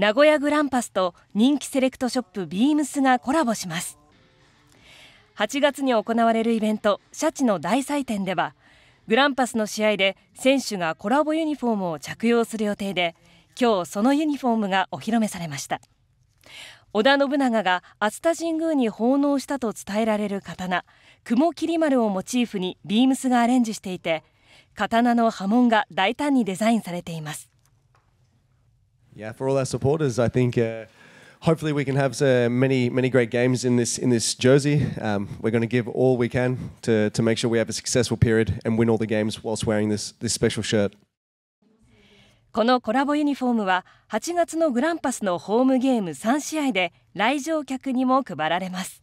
名古屋グランパスと人気セレクトショップビームスがコラボします8月に行われるイベントシャチの大祭典ではグランパスの試合で選手がコラボユニフォームを着用する予定で今日そのユニフォームがお披露目されました織田信長が熱田神宮に奉納したと伝えられる刀雲霧丸をモチーフにビームスがアレンジしていて刀の波紋が大胆にデザインされています Yeah, for all our supporters, I think. Uh, hopefully, we can have uh, many, many great games in this in this jersey. Um, we're going to give all we can to to make sure we have a successful period and win all the games whilst wearing this this special shirt. このコラボユニフォームは8月のグランパスのホームゲーム3試合で来場客にも配られます。